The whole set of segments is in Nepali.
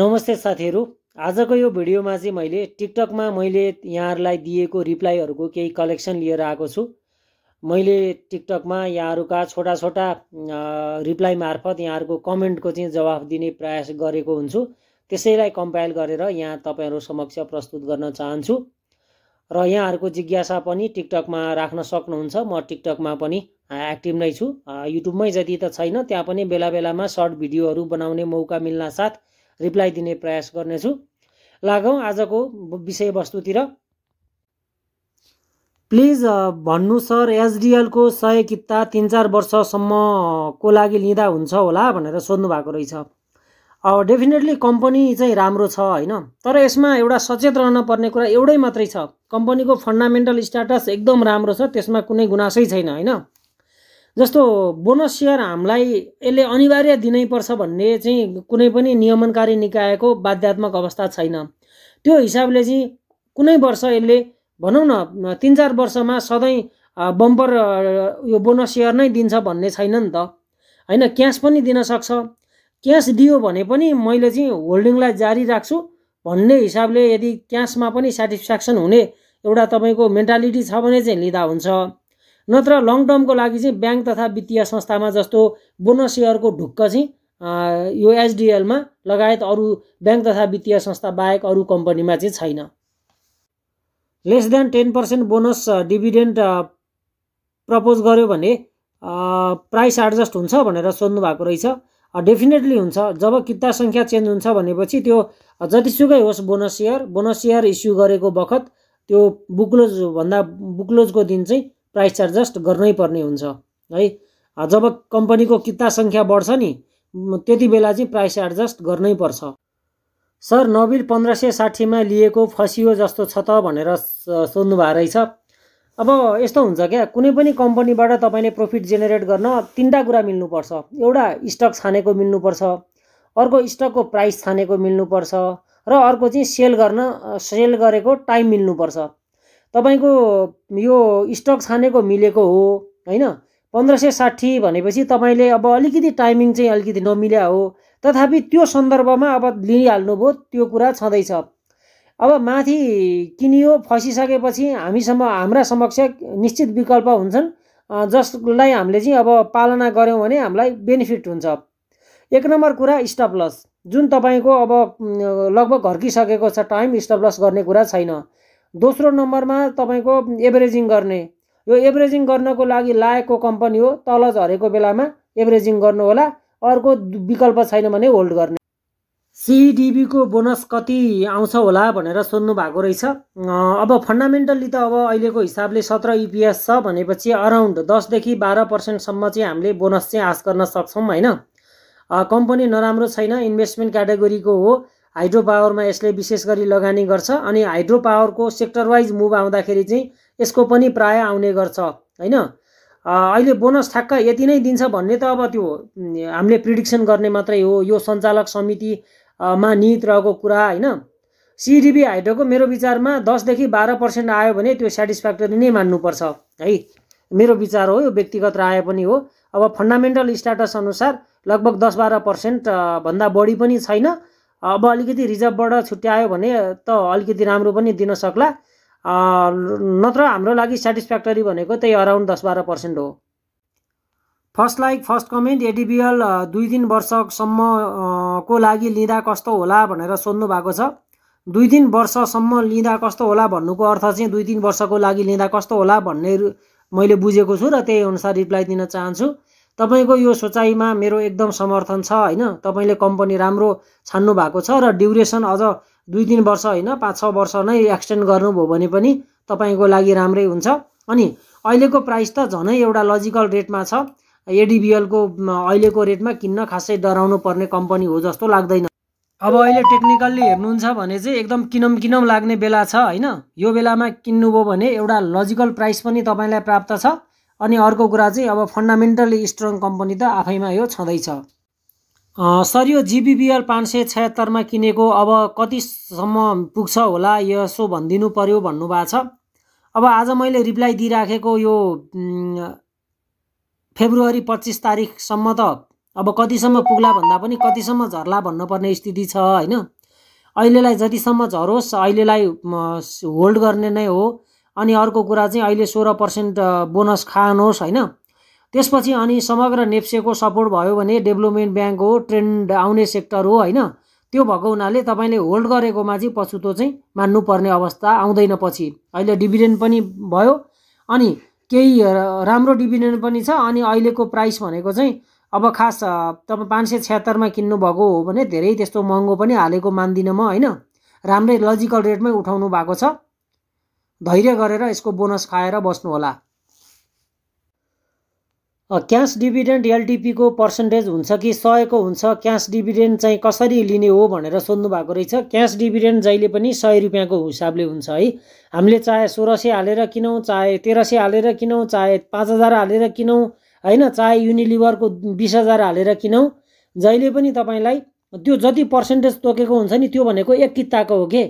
नमस्ते साथीहरू आजको यो भिडियोमा चाहिँ मैले टिकटकमा मैले यहाँहरूलाई दिएको रिप्लाईहरूको केही कलेक्सन लिएर आएको छु मैले टिकटकमा यहाँहरूका छोटा छोटा रिप्लाई मार्फत यहाँहरूको कमेन्टको चाहिँ जवाफ दिने प्रयास गरेको हुन्छु त्यसैलाई कम्पाइल गरेर यहाँ तपाईँहरू समक्ष प्रस्तुत गर्न चाहन्छु र यहाँहरूको जिज्ञासा पनि टिकटकमा राख्न सक्नुहुन्छ म टिकटकमा पनि एक्टिभ नै छु युट्युबमै जति त छैन त्यहाँ पनि बेला बेलामा सर्ट भिडियोहरू बनाउने मौका मिल्न साथ रिप्लाई दिने प्रयास गर्नेछु लागौँ आजको विषयवस्तुतिर प्लिज भन्नु सर एसडिएलको सय किता तिन चार वर्षसम्मको लागि लिँदा हुन्छ होला भनेर सोध्नु भएको रहेछ अब डेफिनेटली कम्पनी चाहिँ राम्रो छ होइन तर यसमा एउटा सचेत रहन पर्ने कुरा एउटै मात्रै छ कम्पनीको फन्डामेन्टल स्ट्याटस एकदम राम्रो छ त्यसमा कुनै गुनासै छैन होइन जस्तो बोनस सेयर हामीलाई यसले अनिवार्य दिनैपर्छ भन्ने चाहिँ कुनै पनि नियमनकारी निकायको बाध्यात्मक अवस्था छैन त्यो हिसाबले चाहिँ कुनै वर्ष यसले भनौँ न तिन चार वर्षमा सधैँ बम्पर यो बोनस सेयर नै दिन्छ भन्ने छैन नि त होइन क्यास पनि दिन सक्छ क्यास दियो भने पनि मैले चाहिँ होल्डिङलाई जारी राख्छु भन्ने हिसाबले यदि क्यासमा पनि सेटिस्फ्याक्सन हुने एउटा तपाईँको मेन्टालिटी छ भने चाहिँ लिँदा हुन्छ नत्र लङ टर्मको लागि चाहिँ ब्याङ्क तथा वित्तीय संस्थामा जस्तो बोनस सेयरको ढुक्क चाहिँ यो एसडिएलमा लगायत अरू ब्याङ्क तथा वित्तीय संस्था बाहेक अरू कम्पनीमा चाहिँ छैन less than ten percent bonus dividend propose गर्यो भने प्राइस एडजस्ट हुन्छ भनेर सोध्नु भएको रहेछ डेफिनेटली हुन्छ जब किता सङ्ख्या चेन्ज हुन्छ भनेपछि त्यो जतिसुकै होस् bonus share bonus share issue गरेको बखत त्यो बुक्लोजभन्दा बुक्लोजको दिन चाहिँ प्राइस एडजस्ट गर्नै पर्ने हुन्छ है जब कम्पनीको किता सङ्ख्या बढ्छ नि त्यति बेला चाहिँ प्राइस एडजस्ट गर्नै पर्छ सर नबिल पन्ध्र सय साठीमा लिएको फसियो जस्तो छ त भनेर सोध्नु भएको रहेछ अब यस्तो हुन्छ क्या कुनै पनि कम्पनीबाट तपाईँले प्रफिट जेनेरेट गर्न तिनवटा कुरा मिल्नुपर्छ एउटा स्टक छानेको मिल्नुपर्छ अर्को स्टकको प्राइस छानेको मिल्नुपर्छ र अर्को चाहिँ सेल गर्न सेल गरेको टाइम मिल्नुपर्छ तपाईँको यो स्टक छानेको मिलेको हो होइन पन्ध्र सय साठी भनेपछि तपाईँले अब अलिकति टाइमिङ चाहिँ अलिकति नमिल्या हो तथापि त्यो सन्दर्भमा अब लिइहाल्नुभयो त्यो कुरा छँदैछ अब माथि किनियो फसिसकेपछि हामीसम्म हाम्रा समक्ष निश्चित विकल्प हुन्छन् जसलाई हामीले चाहिँ अब पालना गऱ्यौँ भने हामीलाई बेनिफिट हुन्छ एक नम्बर कुरा स्टप लस जुन तपाईँको अब लगभग घर्किसकेको छ टाइम स्टप लस गर्ने कुरा छैन दोस्रो नम्बरमा तपाईँको एभरेजिङ गर्ने यो एभरेजिङ गर्नको लागि लागेको कम्पनी हो तल झरेको बेलामा एभरेजिङ गर्नु होला अर्को विकल्प छैन भने होल्ड गर्ने सिडिबीको बोनस कति आउँछ होला भनेर सोध्नु भएको रहेछ अब फन्डामेन्टल्ली त अब अहिलेको हिसाबले सत्र इपिएस छ भनेपछि अराउन्ड दसदेखि बाह्र पर्सेन्टसम्म चाहिँ हामीले बोनस चाहिँ आश गर्न सक्छौँ होइन कम्पनी नराम्रो छैन इन्भेस्टमेन्ट क्याटेगोरीको हो हाइड्रो पावरमा यसले विशेष गरी लगानी गर्छ अनि हाइड्रो पावरको सेक्टर वाइज मुभ आउँदाखेरि चाहिँ यसको पनि प्राय आउने गर्छ होइन अहिले बोनस ठ्याक्क यति नै दिन्छ भन्ने त अब त्यो हामीले प्रिडिक्सन गर्ने मात्रै हो यो सञ्चालक समितिमा निहित रहेको कुरा होइन सिडिबी हाइड्रोको मेरो विचारमा दसदेखि बाह्र पर्सेन्ट आयो भने त्यो सेटिस्फ्याक्टरी नै मान्नुपर्छ है मेरो विचार हो यो व्यक्तिगत राय पनि हो अब फन्डामेन्टल स्ट्याटस अनुसार लगभग दस बाह्र पर्सेन्ट भन्दा बढी पनि छैन अब अलिकति रिजर्भबाट छुट्यायो भने त अलिकति राम्रो पनि दिन सक्ला नत्र हाम्रो लागि सेटिस्फ्याक्टरी भनेको त्यही अराउन्ड दस बाह्र पर्सेन्ट हो first like first comment ADBL दुई तिन को लागि लिँदा कस्तो होला भनेर सोध्नु भएको छ दुई तिन वर्षसम्म लिँदा कस्तो होला भन्नुको अर्थ चाहिँ दुई तिन वर्षको लागि लिँदा कस्तो होला भन्ने मैले बुझेको छु र त्यही अनुसार रिप्लाई दिन चाहन्छु तपाईँको यो सोचाइमा मेरो एकदम समर्थन छ होइन तपाईँले कम्पनी राम्रो छान्नु भएको छ र ड्युरेसन अझ दुई तिन वर्ष होइन पाँच छ वर्ष नै एक्सटेन्ड गर्नुभयो भने पनि तपाईँको लागि राम्रै हुन्छ अनि अहिलेको प्राइस त झनै एउटा लजिकल रेटमा छ एडिबिएलको अहिलेको रेटमा किन्न खासै डराउनु पर्ने कम्पनी हो जस्तो लाग्दैन अब अहिले टेक्निकल्ली हेर्नुहुन्छ भने चाहिँ एकदम किनम किनम लाग्ने बेला छ होइन यो बेलामा किन्नुभयो भने एउटा लजिकल प्राइस पनि तपाईँलाई प्राप्त छ अनि अर्को कुरा चाहिँ अब फन्डामेन्टली स्ट्रङ कम्पनी त आफैमा यो छँदैछ सर यो जिबिबिएल पाँच सय छत्तरमा किनेको अब कतिसम्म पुग्छ होला यसो भनिदिनु पऱ्यो भन्नुभएको छ अब आज मैले रिप्लाई दिइराखेको यो फेब्रुअरी पच्चिस तारिकसम्म त अब कतिसम्म पुग्ला भन्दा पनि कतिसम्म झर्ला भन्नुपर्ने स्थिति छ होइन अहिलेलाई जतिसम्म झरोस् अहिलेलाई होल्ड गर्ने नै हो अनि अर्को कुरा चाहिँ अहिले सोह्र पर्सेन्ट बोनस खानुहोस् होइन त्यसपछि अनि समग्र नेप्सेको सपोर्ट भयो भने डेभलपमेन्ट ब्याङ्क हो ट्रेन्ड आउने सेक्टर हो होइन त्यो भएको हुनाले तपाईँले होल्ड गरेकोमा चाहिँ पछुतो चाहिँ मान्नुपर्ने अवस्था आउँदैन पछि अहिले डिभिडेन्ड पनि भयो अनि केही राम्रो डिभिडेन्ड पनि छ अनि अहिलेको प्राइस भनेको चाहिँ अब खास तपाईँ पाँच सय छ्यात्तरमा किन्नुभएको हो भने धेरै त्यस्तो महँगो पनि हालेको मान्दिनँ म होइन राम्रै लजिकल रेटमै उठाउनु भएको छ धैर्य गरेर यसको बोनस खाएर बस्नुहोला क्यास डिभिडेन्ट एलटिपीको पर्सेन्टेज हुन्छ कि सयको हुन्छ क्यास डिभिडेन्ट चाहिँ कसरी लिने हो भनेर सोध्नु भएको रहेछ क्यास डिभिडेन्ट जहिले पनि सय रुपियाँको हिसाबले हुन्छ है हामीले चाहे सोह्र सय हालेर किनौँ चाहे तेह्र सय हालेर किनौँ चाहे पाँच हजार हालेर किनौँ होइन चाहे युनिलिभरको बिस हजार हालेर किनौँ जहिले पनि तपाईँलाई त्यो जति पर्सेन्टेज तोकेको हुन्छ नि त्यो भनेको एक किताको हो कि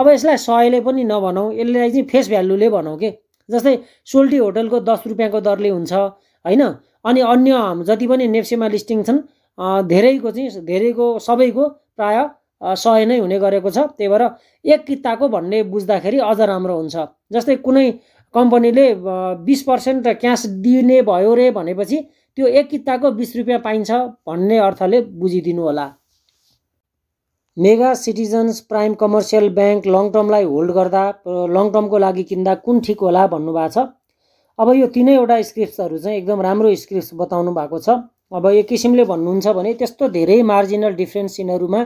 अब यसलाई सयले पनि नभनौँ यसलाई चाहिँ फेस भ्यालुले भनौँ के जस्तै सोल्टी होटलको दस रुपियाँको दरले हुन्छ होइन अनि अन्य जति पनि नेप्सेमा लिस्टिङ छन् धेरैको चाहिँ धेरैको सबैको प्राय सय नै हुने गरेको छ त्यही भएर एक किताको भन्ने बुझ्दाखेरि अझ राम्रो हुन्छ जस्तै कुनै कम्पनीले बिस पर्सेन्ट क्यास दिने भयो रे भनेपछि त्यो एक किताको बिस रुपियाँ पाइन्छ भन्ने अर्थले बुझिदिनु होला mega citizens prime commercial bank long टर्मलाई होल्ड गर्दा लङ टर्मको लागि किन्दा कुन ठिक होला भन्नुभएको छ अब यो तिनैवटा स्क्रिप्ट्सहरू चाहिँ एकदम राम्रो स्क्रिप्ट्स बताउनु भएको छ अब एक किसिमले भन्नुहुन्छ भने त्यस्तो धेरै मार्जिनल डिफ्रेन्स यिनीहरूमा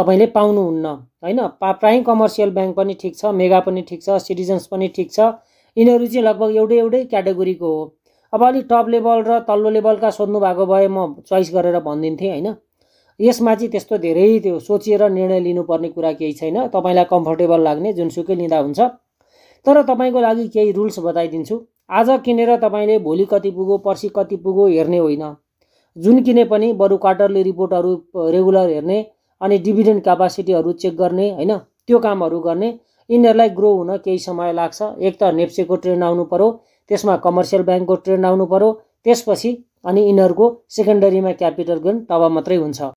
तपाईँले पाउनुहुन्न होइन पा प्राइम कमर्सियल ब्याङ्क पनि ठिक छ मेगा पनि ठिक छ सिटिजन्स पनि ठिक छ यिनीहरू चाहिँ लगभग एउटै एउटै क्याटेगोरीको हो अब अलिक टप लेभल र तल्लो लेभलका सोध्नु भएको भए म चोइस गरेर भनिदिन्थेँ होइन यसमा चाहिँ त्यस्तो धेरै त्यो सोचिएर निर्णय लिनुपर्ने कुरा केही छैन तपाईँलाई कम्फर्टेबल लाग्ने जुनसुकै लिँदा हुन्छ तर तपाईँको लागि केही रुल्स बताइदिन्छु आज किनेर तपाईँले भोलि कति पुग्यो पर्सि कति पुग्यो हेर्ने होइन जुन किने पनि बरु क्वार्टरली रिपोर्टहरू रेगुलर हेर्ने अनि डिभिडेन्ड क्यापासिटीहरू चेक गर्ने होइन त्यो कामहरू गर्ने यिनीहरूलाई ग्रो हुन केही समय लाग्छ एक त नेप्सेको ट्रेन्ड आउनु पऱ्यो त्यसमा कमर्सियल ब्याङ्कको ट्रेन्ड आउनु पऱ्यो त्यसपछि अनि यिनीहरूको सेकेन्डरीमा क्यापिटल गेन तब मात्रै हुन्छ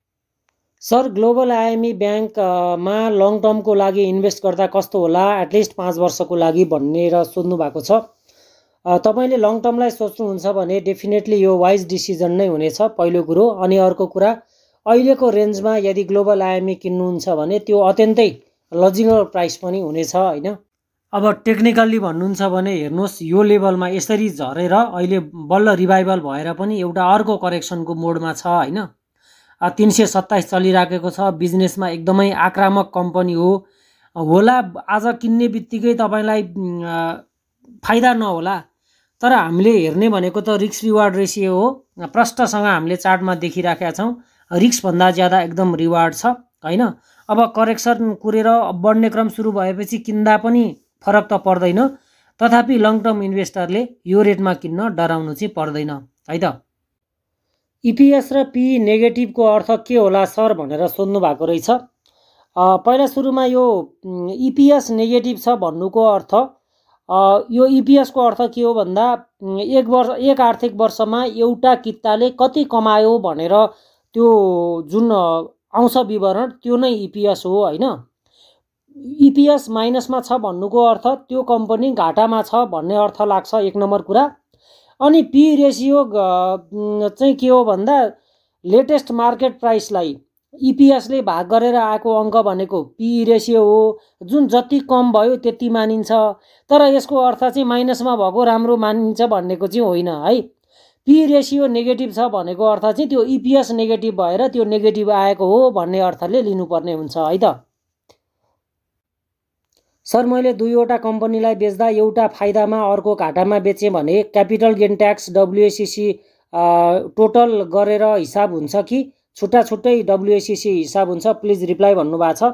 सर ग्लोबल आइएमई ब्याङ्कमा लङ टर्मको लागि इन्भेस्ट गर्दा कस्तो होला एटलिस्ट पाँच वर्षको लागि भनेर सोध्नु भएको छ तपाईँले लङ टर्मलाई सोच्नुहुन्छ भने डेफिनेटली यो वाइज डिसिजन नै हुनेछ पहिलो कुरो अनि अर्को कुरा अहिलेको रेन्जमा यदि ग्लोबल आइएमई किन्नुहुन्छ भने त्यो अत्यन्तै लजिकल प्राइस पनि हुनेछ होइन अब टेक्निकल्ली भन्नुहुन्छ भने हेर्नुहोस् यो लेभलमा यसरी झरेर अहिले बल्ल रिभाइभल भएर पनि एउटा अर्को करेक्सनको मोडमा छ होइन तिन सय सत्ताइस चलिराखेको छ बिजनेसमा एकदमै आक्रामक कम्पनी हो होला आज किन्ने बित्तिकै तपाईँलाई फाइदा नहोला तर हामीले हेर्ने भनेको त रिक्स रिवार्ड रेसियो हो प्रष्टसँग हामीले चार्टमा देखिराखेका छौँ रिक्सभन्दा ज्यादा एकदम रिवार्ड छ होइन अब करेक्सन कुरेर बढ्ने क्रम सुरु भएपछि किन्दा पनि फरक त पर्दैन तथापि लङ टर्म इन्भेस्टरले यो रेटमा किन्न डराउनु चाहिँ पर्दैन है त इपिएस र पी नेगेटिभको अर्थ के होला सर भनेर सोध्नु भएको रहेछ पहिला सुरुमा यो इपिएस नेगेटिभ छ भन्नुको अर्थ यो इपिएसको अर्थ के हो भन्दा एक वर्ष एक आर्थिक वर्षमा एउटा किताले कति कमायो भनेर त्यो जुन आउँछ विवरण त्यो नै इपिएस हो होइन इपिएस माइनसमा छ भन्नुको अर्थ त्यो कम्पनी घाटामा छ भन्ने अर्थ लाग्छ एक नम्बर कुरा अनि पी रेसियो चाहिँ के हो भन्दा लेटेस्ट मार्केट प्राइसलाई इपिएसले भाग गरेर आएको अङ्क भनेको पी रेसियो हो जुन जति कम भयो त्यति मानिन्छ तर यसको अर्थ चाहिँ माइनसमा भएको राम्रो मानिन्छ भन्नेको चाहिँ होइन है पी रेसियो नेगेटिभ छ भनेको अर्थ चाहिँ त्यो इपिएस नेगेटिभ भएर त्यो नेगेटिभ आएको हो भन्ने अर्थले लिनुपर्ने हुन्छ है त सर मैले दुईवटा कम्पनीलाई बेच्दा एउटा फाइदामा अर्को घाटामा बेचेँ भने capital gain tax WACC total गरेर हिसाब हुन्छ कि छुट्टा छुट्टै डब्लुएसिसी हिसाब हुन्छ प्लिज रिप्लाई भन्नुभएको छ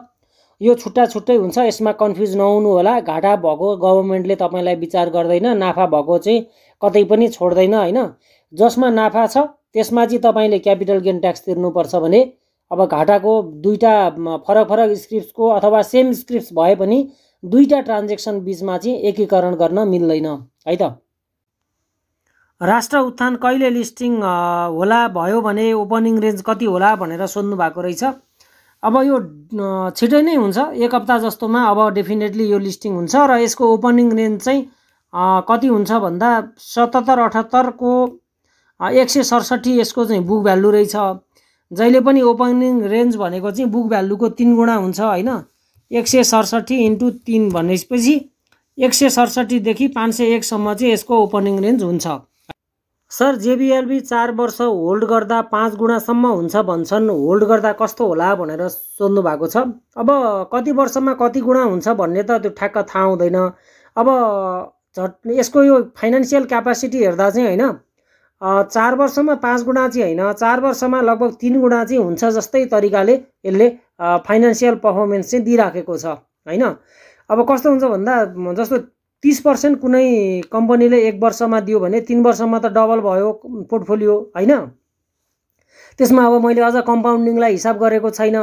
यो छुट्टा छुट्टै हुन्छ यसमा कन्फ्युज नहुनु होला घाटा भएको गभर्मेन्टले तपाईँलाई विचार गर्दैन नाफा भएको चाहिँ कतै पनि छोड्दैन होइन जसमा नाफा छ त्यसमा चाहिँ तपाईँले क्यापिटल गेन ट्याक्स तिर्नुपर्छ भने अब घाटाको दुईवटा फरक फरक स्क्रिप्सको अथवा सेम स्क्रिप्स भए पनि दुईवटा ट्रान्जेक्सन बिचमा चाहिँ एकीकरण गर्न मिल्दैन है त राष्ट्र उत्थान कहिले लिस्टिङ होला भयो भने ओपनिङ रेन्ज कति होला भनेर सोध्नु भएको रहेछ अब यो छिटै नै हुन्छ एक हप्ता जस्तोमा अब डेफिनेटली यो लिस्टिङ हुन्छ र यसको ओपनिङ रेन्ज चाहिँ कति हुन्छ भन्दा सतहत्तर अठहत्तरको एक सय सडसठी यसको चाहिँ बुक भ्यालु रहेछ जहिले पनि ओपनिङ रेन्ज भनेको चाहिँ बुक भ्यालुको तिन गुणा हुन्छ होइन एक सय सडसठी इन्टु तिन भनेपछि एक सय सडसठीदेखि पाँच सय एकसम्म चाहिँ यसको ओपनिङ रेन्ज हुन्छ सर जेबिएलबी चार वर्ष होल्ड गर्दा पाँच गुणासम्म हुन्छ भन्छन् होल्ड गर्दा कस्तो होला भनेर सोध्नु भएको छ अब कति वर्षमा कति गुणा हुन्छ भन्ने त त्यो ठ्याक्क थाहा हुँदैन अब झट यसको यो फाइनेन्सियल क्यापासिटी हेर्दा चाहिँ होइन चार वर्षमा पाँच गुणा चाहिँ होइन चार वर्षमा लगभग तिन गुणा चाहिँ हुन्छ जस्तै तरिकाले यसले फाइनेन्सियल पर्फर्मेन्स चाहिँ दिइराखेको छ होइन अब कस्तो हुन्छ भन्दा जस्तो तिस पर्सेन्ट कुनै कम्पनीले एक वर्षमा दियो भने तिन वर्षमा त डबल भयो पोर्टफोलियो होइन त्यसमा अब मैले अझ कम्पाउन्डिङलाई हिसाब गरेको छैन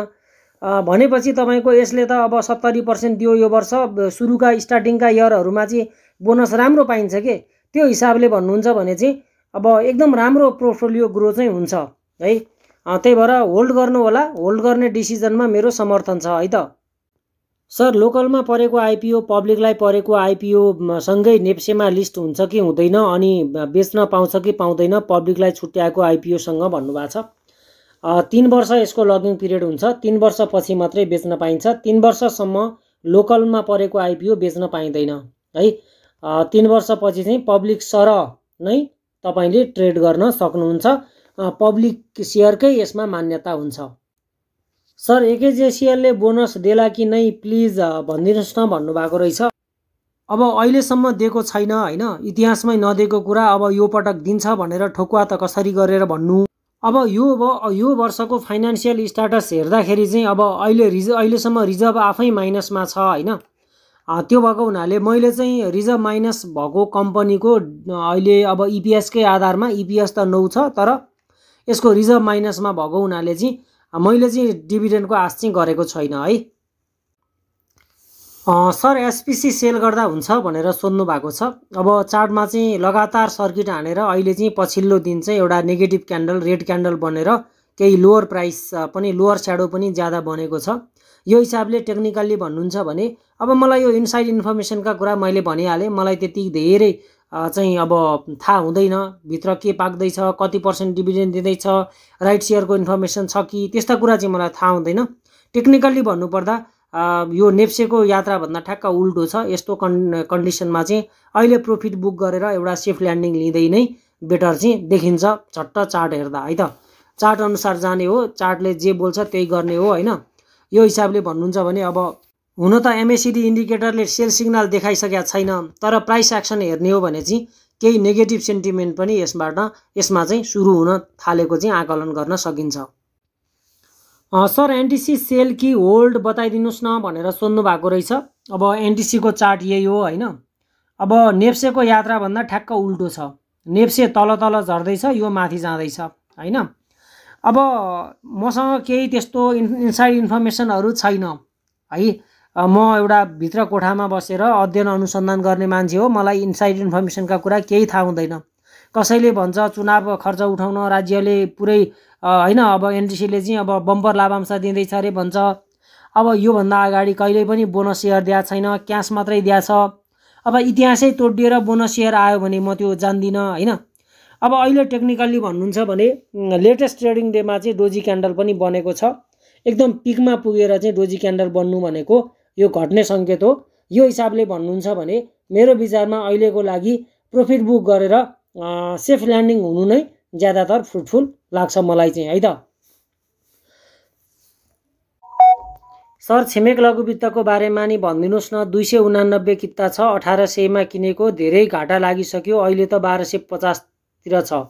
भनेपछि तपाईँको यसले त अब सत्तरी पर्सेन्ट दियो यो वर्ष सुरुका स्टार्टिङका इयरहरूमा चाहिँ बोनस राम्रो पाइन्छ के त्यो हिसाबले भन्नुहुन्छ भने चाहिँ अब एकदम राम्रो पोर्टफोलियो ग्रो चाहिँ हुन्छ है त्यही भएर होल्ड गर्नु होला होल्ड गर्ने डिसिजनमा मेरो समर्थन छ है त सर लोकलमा परेको आइपिओ पब्लिकलाई परेको आइपिओसँगै नेप्सेमा लिस्ट हुन्छ कि हुँदैन अनि बेच्न पाउँछ कि पाउँदैन पब्लिकलाई छुट्याएको आइपिओसँग भन्नुभएको छ तिन वर्ष यसको लगिङ पिरियड हुन्छ तिन वर्षपछि मात्रै बेच्न पाइन्छ तिन वर्षसम्म लोकलमा परेको आइपिओ बेच्न पाइँदैन है तिन वर्षपछि चाहिँ पब्लिक सर नै तपाईँले ट्रेड गर्न सक्नुहुन्छ पब्लिक सेयरकै यसमा मान्यता हुन्छ सर एकेजेसिएलले बोनस देला कि नै प्लिज भनिदिनुहोस् न भन्नुभएको रहेछ अब अहिलेसम्म दिएको छैन होइन इतिहासमै नदिएको कुरा अब यो पटक दिन्छ भनेर ठोकुवा त कसरी गरेर भन्नु अब यो यो वर्षको फाइनेन्सियल स्ट्याटस हेर्दाखेरि चाहिँ अब अहिले रिज अहिलेसम्म रिजर्भ आफै माइनसमा छ होइन त्यो भएको हुनाले मैले चाहिँ रिजर्भ माइनस भएको कम्पनीको अहिले अब इपिएसकै e आधारमा इपिएस e त नौ छ तर यसको रिजर्भ माइनसमा भएको हुनाले चाहिँ मैले चाहिँ डिभिडेन्डको आश चाहिँ गरेको छैन है सर एसपिसी सेल गर्दा हुन्छ भनेर सोध्नु भएको छ अब चार्टमा चाहिँ लगातार सर्किट हानेर अहिले चाहिँ पछिल्लो दिन चाहिँ एउटा नेगेटिभ क्यान्डल रेड क्यान्डल बनेर केही लोवर प्राइस पनि लोवर स्याडो पनि ज्यादा बनेको छ यो हिसाबले टेक्निकल्ली भन्नुहुन्छ भने अब मलाई यो इनसाइड इन्फर्मेसनका कुरा मैले भनिहालेँ मलाई त्यति धेरै चाहिँ अब थाहा हुँदैन भित्र के पाक्दैछ कति पर्सेन्ट डिभिडेन्ड दिँदैछ राइट सेयरको इन्फर्मेसन छ कि त्यस्ता कुरा चाहिँ मलाई थाहा हुँदैन टेक्निकल्ली भन्नुपर्दा यो नेप्सेको यात्राभन्दा ठ्याक्क उल्टो छ यस्तो कन् कन्डिसनमा चाहिँ अहिले प्रफिट बुक गरेर एउटा सेफ ल्यान्डिङ लिँदै नै बेटर चाहिँ देखिन्छ झट्ट चार्ट हेर्दा है त चार्ट अनुसार जाने हो चार्टले जे बोल्छ त्यही गर्ने हो होइन यो हिसाबले भन्नुहुन्छ भने अब हुन त एमएसिडी इन्डिकेटरले सेल सिग्नल देखाइसकेका छैन तर प्राइस एक्सन हेर्ने हो भने चाहिँ केही नेगेटिभ सेन्टिमेन्ट पनि यसबाट यसमा चाहिँ सुरु हुन थालेको चाहिँ आकलन गर्न सकिन्छ सर एनटिसी सेल कि होल्ड बताइदिनुहोस् न भनेर सोध्नु भएको रहेछ अब एनटिसीको चार्ट यही हो होइन अब नेप्सेको यात्राभन्दा ठ्याक्क उल्टो छ नेप्से तल तल झर्दैछ यो माथि जाँदैछ होइन अब मसँग केही त्यस्तो इन्साइड इन्फर्मेसनहरू छैन है म एउटा भित्र कोठामा बसेर अध्ययन अनुसन्धान गर्ने मान्छे हो मलाई इन्साइड इन्फर्मेसनका कुरा केही थाहा हुँदैन कसैले भन्छ चुनाव खर्च उठाउन राज्यले पुरै होइन अब एनडिसीले चाहिँ अब बम्पर लाभांश दिँदैछ अरे भन्छ अब योभन्दा अगाडि कहिल्यै पनि बोनस सेयर दिएको छैन क्यास मात्रै दिएछ अब इतिहासै तोडिएर बोनस सेयर आयो भने म त्यो जान्दिनँ होइन अब अहिले टेक्निकल्ली भन्नुहुन्छ भने लेटेस्ट ट्रेडिङ डेमा चाहिँ डोजी क्यान्डल पनि बनेको छ एकदम पिकमा पुगेर चाहिँ डोजी क्यान्डल बन्नु भनेको यो घट्ने सङ्केत हो यो हिसाबले भन्नुहुन्छ भने मेरो विचारमा अहिलेको लागि प्रफिट बुक गरेर सेफ ल्यान्डिङ हुनु नै ज्यादातर फ्रुटफुल लाग्छ मलाई चाहिँ है त सर छिमेक वित्तको बारेमा नि भनिदिनुहोस् न दुई सय उनानब्बे किता छ अठार सयमा किनेको धेरै घाटा लागिसक्यो अहिले त बाह्र सय पचासतिर छ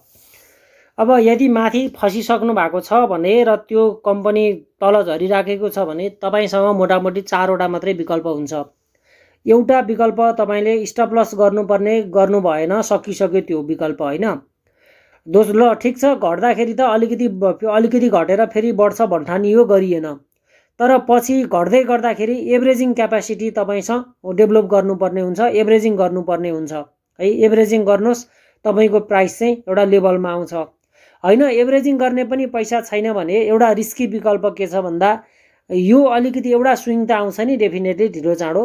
अब यदि माथि फसिसक्नु भएको छ भने र त्यो कम्पनी तल झरिराखेको छ भने तपाईँसँग मोटामोटी चारवटा मात्रै विकल्प हुन्छ एउटा विकल्प तपाईँले स्टपलस गर्नुपर्ने गर्नु भएन सकिसक्यो त्यो विकल्प होइन दोस्रो ल ठिक छ घट्दाखेरि त अलिकति अलिकति घटेर फेरि बढ्छ भन्ठानी यो गरिएन तर पछि घट्दै गर्दाखेरि एभरेजिङ क्यापासिटी तपाईँसँग डेभलप गर्नुपर्ने हुन्छ एभरेजिङ गर्नुपर्ने हुन्छ है एभरेजिङ गर्नुहोस् तपाईँको प्राइस चाहिँ एउटा लेभलमा आउँछ होइन एभरेजिङ गर्ने पनि पैसा छैन भने एउटा रिस्की विकल्प के छ भन्दा यो अलिकति एउटा स्विङ त आउँछ नि डेफिनेटली ढिलो चाँडो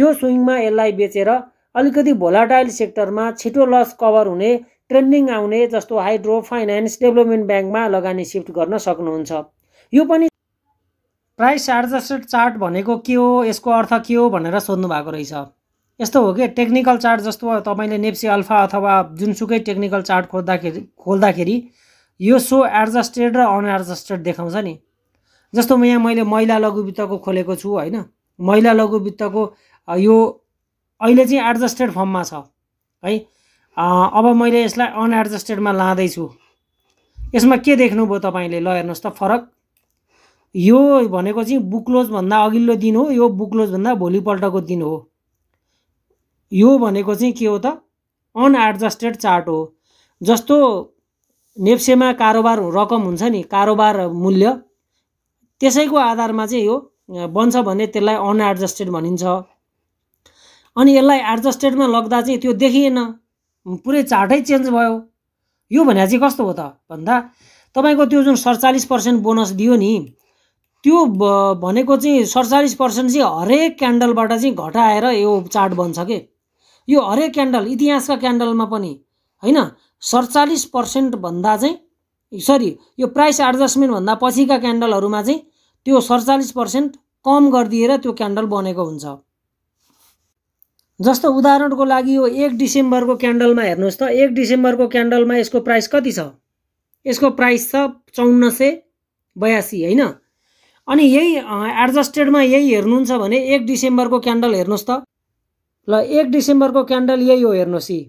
त्यो स्विङमा यसलाई बेचेर अलिकति भोलाटाइल सेक्टरमा छिटो लस कभर हुने ट्रेन्डिङ आउने जस्तो हाइड्रो फाइनेन्स डेभलपमेन्ट ब्याङ्कमा लगानी सिफ्ट गर्न सक्नुहुन्छ यो पनि प्राइस एडजस्टेड चार्ट भनेको के हो यसको अर्थ के हो भनेर सोध्नु भएको रहेछ यस्तो हो कि टेक्निकल चार्ट जस्तो तपाईँले नेप्सी अल्फा अथवा जुनसुकै टेक्निकल चार्ट खोज्दाखेरि खोल्दाखेरि यो सो एडजस्टेड र अनएडजस्टेड देखाउँछ नि जस्तो म यहाँ मैले महिला लघुवित्तको खोलेको छु होइन महिला लघुवित्तको यो अहिले चाहिँ एडजस्टेड फर्ममा छ है अब मैले यसलाई अनएडजस्टेडमा लाँदैछु यसमा के देख्नुभयो तपाईँले ल हेर्नुहोस् त फरक यो भनेको चाहिँ बुक्लोजभन्दा अघिल्लो दिन हो यो बुक्लोजभन्दा भोलिपल्टको दिन हो यो भनेको चाहिँ के हो त अनएडजस्टेड चार्ट हो जस्तो नेप्सेमा कारोबार रकम हुन्छ नि कारोबार मूल्य त्यसैको आधारमा चाहिँ यो बन्छ भने त्यसलाई अनएडजस्टेड भनिन्छ अनि यसलाई एडजस्टेडमा लग्दा चाहिँ त्यो देखिएन पुरै चार्टै चेन्ज भयो यो भने चाहिँ कस्तो हो त भन्दा तपाईँको त्यो जुन सडचालिस पर्सेन्ट बोनस दियो नि त्यो भनेको चाहिँ सडचालिस पर्सेन्ट चाहिँ हरेक क्यान्डलबाट चाहिँ घटाएर यो चार्ट बन्छ के यो हरेक क्यान्डल इतिहासका क्यान्डलमा पनि होइन सडचालिस पर्सेन्टभन्दा चाहिँ सरी यो प्राइस एडजस्टमेन्टभन्दा पछिका क्यान्डलहरूमा चाहिँ त्यो सडचालिस पर्सेन्ट कम गरिदिएर त्यो क्यान्डल बनेको हुन्छ जस्तो उदाहरणको लागि यो एक डिसेम्बरको क्यान्डलमा हेर्नुहोस् त एक डिसेम्बरको क्यान्डलमा यसको प्राइस कति छ यसको प्राइस छ चौन्न सय बयासी होइन अनि यही एडजस्टेडमा यही हेर्नुहुन्छ भने एक डिसेम्बरको क्यान्डल हेर्नुहोस् त ल एक डिसेम्बरको क्यान्डल यही हो हेर्नुहोस् यी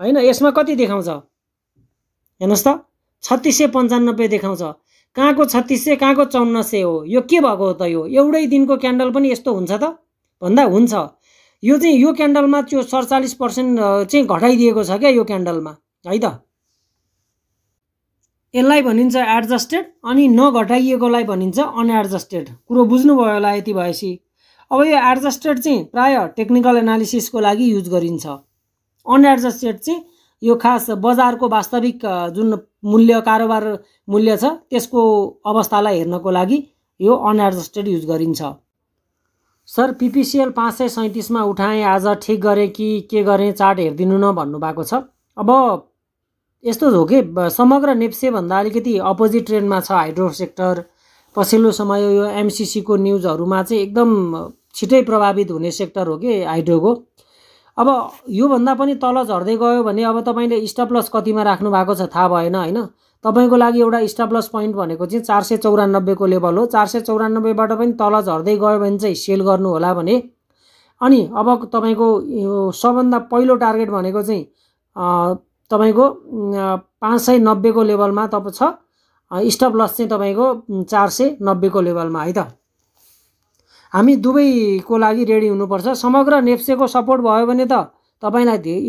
होइन यसमा कति देखाउँछ हेर्नुहोस् त छत्तिस सय पन्चानब्बे देखाउँछ कहाँको छत्तिस सय कहाँको चौन्न सय हो यो के भएको हो त यो एउटै दिनको क्यान्डल पनि यस्तो हुन्छ त भन्दा हुन्छ यो चाहिँ यो क्यान्डलमा त्यो सडचालिस पर्सेन्ट चाहिँ घटाइदिएको छ क्या यो क्यान्डलमा है त यसलाई भनिन्छ एडजस्टेड अनि नघटाइएकोलाई भनिन्छ अनएडजस्टेड कुरो बुझ्नुभयो होला यति भएपछि अब यो एडजस्टेड चाहिँ प्रायः टेक्निकल एनालिसिसको लागि युज गरिन्छ अनएडजस्ट सेट चाहिँ यो खास बजारको वास्तविक जुन मूल्य कारोबार मूल्य छ त्यसको अवस्थालाई हेर्नको लागि यो अनएडजस्टेड युज गरिन्छ सर पिपिसिएल पाँच सय सैँतिसमा उठाएँ आज ठिक गरेँ कि के गरेँ चार्ट हेरिदिनु न भन्नुभएको छ अब यस्तो हो कि समग्र नेप्सेभन्दा अलिकति अपोजिट ट्रेन्डमा छ हाइड्रो सेक्टर पछिल्लो समय यो एमसिसीको न्युजहरूमा चाहिँ एकदम छिटै प्रभावित हुने सेक्टर हो कि हाइड्रोको अब योभन्दा पनि तल झर्दै गयो भने अब तपाईँले स्टपलस कतिमा राख्नु भएको छ थाहा भएन होइन तपाईँको लागि एउटा स्टपलस पोइन्ट भनेको चाहिँ चार सय चौरानब्बेको लेभल हो चार सय चौरानब्बेबाट पनि तल झर्दै गयो भने चाहिँ सेल गर्नुहोला भने अनि अब तपाईँको यो सबभन्दा पहिलो टार्गेट भनेको चाहिँ तपाईँको पाँच सय नब्बेको लेभलमा तप छ स्टप लस चाहिँ तपाईँको चार सय नब्बेको लेभलमा है त हामी दुवैको लागि रेडी हुनुपर्छ समग्र नेप्सेको सपोर्ट भयो भने त तपाईँलाई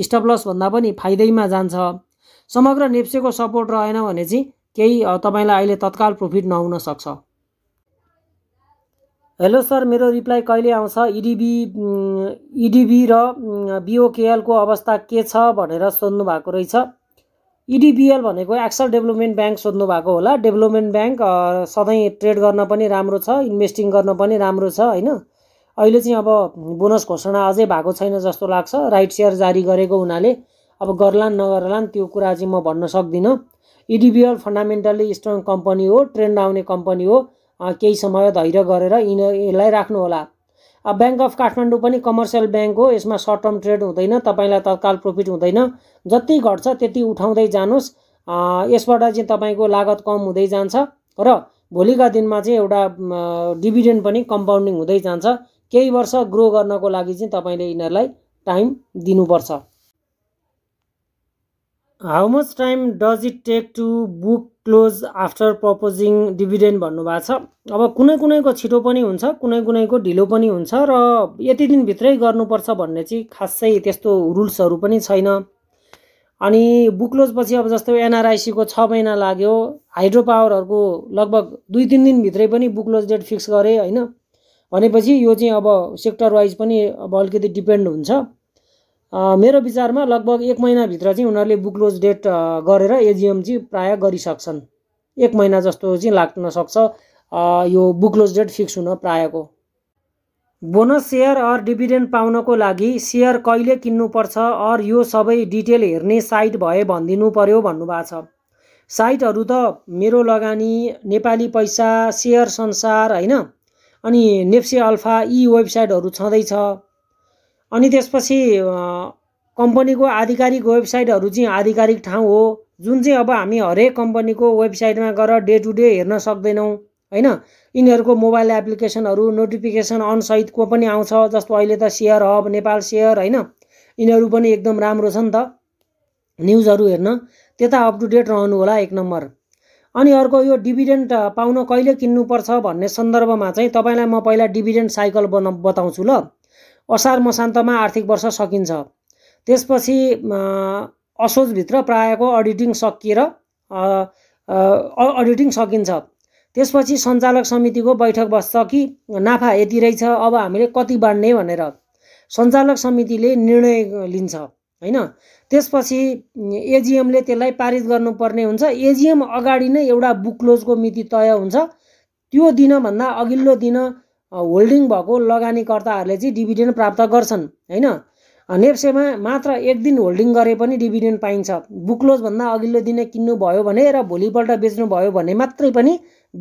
भन्दा पनि फाइदैमा जान्छ समग्र नेप्सेको सपोर्ट रहेन भने चाहिँ केही तपाईँलाई अहिले तत्काल प्रफिट नहुन सक्छ हेलो सर मेरो रिप्लाई कहिले आउँछ इडिबी e इडिबी e र बिओकेएलको अवस्था के छ भनेर सोध्नु भएको रहेछ इडिबिएल e भनेको एक्सल डेभलपमेन्ट ब्याङ्क सोध्नु भएको होला डेभलपमेन्ट ब्याङ्क सधैँ ट्रेड गर्न पनि राम्रो छ इन्भेस्टिङ गर्न पनि राम्रो छ होइन अहिले चाहिँ अब बोनस घोषणा अझै भएको छैन जस्तो लाग्छ राइट सेयर जारी गरेको हुनाले अब गर्लान् नगर्लान् त्यो कुरा चाहिँ म भन्न सक्दिनँ इडिबिएल फन्डामेन्टल्ली स्ट्रङ कम्पनी हो ट्रेन्ड आउने कम्पनी हो केही समय धैर्य गरेर राख्नु राख्नुहोला अब ब्याङ्क अफ काठमाडौँ पनि कमर्सियल ब्याङ्क हो यसमा सर्ट टर्म ट्रेड हुँदैन तपाईँलाई तत्काल प्रफिट हुँदैन जति घट्छ त्यति उठाउँदै जानुहोस् यसबाट चाहिँ तपाईँको लागत कम हुँदै जान्छ र भोलिका दिनमा चाहिँ एउटा डिभिडेन्ड पनि कम्पाउन्डिङ हुँदै जान्छ केही वर्ष ग्रो गर्नको लागि चाहिँ तपाईँले यिनीहरूलाई टाइम दिनुपर्छ how much time does it take to book close after proposing dividend भन्नुभएको छ अब कुनै कुनैको छिटो पनि हुन्छ कुनै कुनैको ढिलो पनि हुन्छ र यति दिनभित्रै गर्नुपर्छ भन्ने चाहिँ खासै त्यस्तो रुल्सहरू पनि छैन अनि बुक्लोज पछि अब जस्तो एनआरआइसीको छ महिना लाग्यो हाइड्रो पावरहरूको लगभग दुई तिन दिनभित्रै पनि बुक्लोज डेट फिक्स गरेँ होइन भनेपछि यो चाहिँ अब सेक्टर वाइज पनि अब अलिकति डिपेन्ड हुन्छ मेरो विचारमा लगभग एक महिनाभित्र चाहिँ उनीहरूले बुक लोज डेट गरेर एजिएम चाहिँ प्रायः गरिसक्छन् एक महिना जस्तो चाहिँ लाग्न सक्छ यो बुक लोज डेट फिक्स हुन प्रायको बोनस सेयर अर डिभिडेन्ड पाउनको लागि सेयर कहिले किन्नुपर्छ अर यो सबै डिटेल हेर्ने साइट भए भनिदिनु पर्यो भन्नुभएको छ साइटहरू त मेरो लगानी नेपाली पैसा सेयर संसार होइन अनि नेप्से अल्फा यी वेबसाइटहरू छँदैछ अनि त्यसपछि कम्पनीको आधिकारिक वेबसाइटहरू चाहिँ आधिकारिक ठाउँ हो जुन चाहिँ अब हामी हरेक कम्पनीको वेबसाइटमा गएर डे टु डे हेर्न सक्दैनौँ होइन यिनीहरूको मोबाइल एप्लिकेसनहरू नोटिफिकेसन अनसहितको पनि आउँछ जस्तो अहिले त सेयर हब नेपाल सेयर होइन यिनीहरू पनि एकदम राम्रो छ नि त न्युजहरू हेर्न त्यता अप टु डेट रहनु होला एक नम्बर अनि अर्को यो डिभिडेन्ट पाउन कहिले किन्नुपर्छ भन्ने सन्दर्भमा चाहिँ तपाईँलाई म पहिला डिभिडेन्ट साइकल बना बताउँछु ल असार मसान्तमा आर्थिक वर्ष सकिन्छ त्यसपछि असोजभित्र प्रायको अडिटिङ सकिएर अडिटिङ सकिन्छ त्यसपछि सञ्चालक समितिको बैठक बस्छ कि नाफा यति रहेछ अब हामीले कति बाँड्ने भनेर सञ्चालक समितिले निर्णय लिन्छ होइन त्यसपछि एजिएमले त्यसलाई पारित गर्नुपर्ने हुन्छ एजिएम अगाडि नै एउटा बुक क्लोजको मिति तय हुन्छ त्यो दिनभन्दा अघिल्लो दिन होल्डिङ भएको लगानीकर्ताहरूले चाहिँ डिभिडेन्ड प्राप्त गर्छन् होइन नेप्सेमा मात्र एक दिन होल्डिङ गरे पनि डिभिडेन्ड पाइन्छ बुक्लोजभन्दा अघिल्लो दिनै किन्नुभयो भने र भोलिपल्ट बेच्नुभयो भने मात्रै पनि